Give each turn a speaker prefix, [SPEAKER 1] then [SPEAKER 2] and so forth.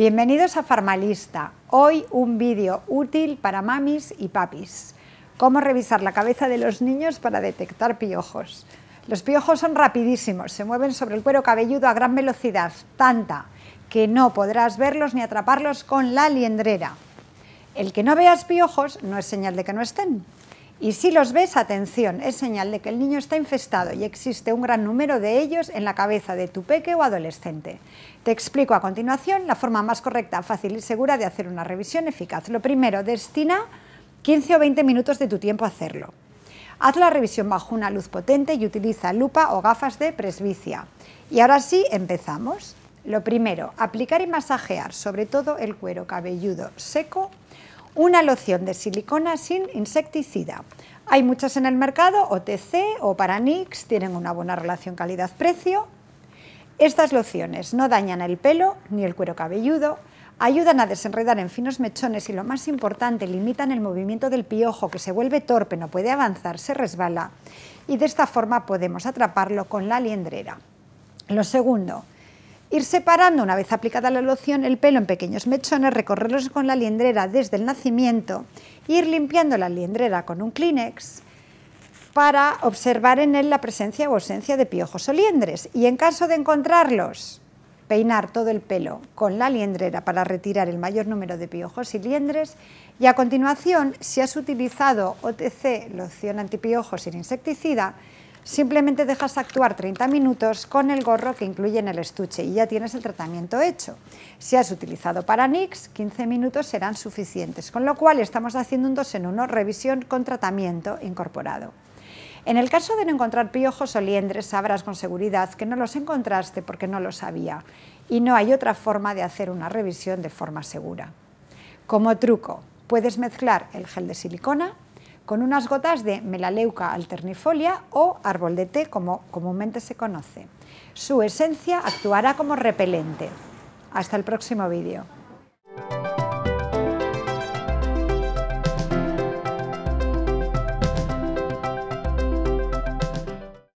[SPEAKER 1] Bienvenidos a Farmalista. Hoy un vídeo útil para mamis y papis. Cómo revisar la cabeza de los niños para detectar piojos. Los piojos son rapidísimos, se mueven sobre el cuero cabelludo a gran velocidad, tanta que no podrás verlos ni atraparlos con la liendrera. El que no veas piojos no es señal de que no estén. Y si los ves, atención, es señal de que el niño está infestado y existe un gran número de ellos en la cabeza de tu peque o adolescente. Te explico a continuación la forma más correcta, fácil y segura de hacer una revisión eficaz. Lo primero, destina 15 o 20 minutos de tu tiempo a hacerlo. Haz la revisión bajo una luz potente y utiliza lupa o gafas de presbicia. Y ahora sí, empezamos. Lo primero, aplicar y masajear sobre todo el cuero cabelludo seco una loción de silicona sin insecticida. Hay muchas en el mercado, OTC o Paranix, tienen una buena relación calidad-precio. Estas lociones no dañan el pelo ni el cuero cabelludo, ayudan a desenredar en finos mechones y lo más importante, limitan el movimiento del piojo que se vuelve torpe, no puede avanzar, se resbala y de esta forma podemos atraparlo con la liendrera. Lo segundo, Ir separando, una vez aplicada la loción, el pelo en pequeños mechones, recorrerlos con la liendrera desde el nacimiento, e ir limpiando la liendrera con un Kleenex para observar en él la presencia o ausencia de piojos o liendres. Y en caso de encontrarlos, peinar todo el pelo con la liendrera para retirar el mayor número de piojos y liendres y a continuación, si has utilizado OTC, loción antipiojos sin insecticida, Simplemente dejas actuar 30 minutos con el gorro que incluye en el estuche y ya tienes el tratamiento hecho. Si has utilizado para NYX, 15 minutos serán suficientes, con lo cual estamos haciendo un 2 en 1, revisión con tratamiento incorporado. En el caso de no encontrar piojos o liendres, sabrás con seguridad que no los encontraste porque no los había y no hay otra forma de hacer una revisión de forma segura. Como truco, puedes mezclar el gel de silicona con unas gotas de melaleuca alternifolia o árbol de té, como comúnmente se conoce. Su esencia actuará como repelente. Hasta el próximo vídeo.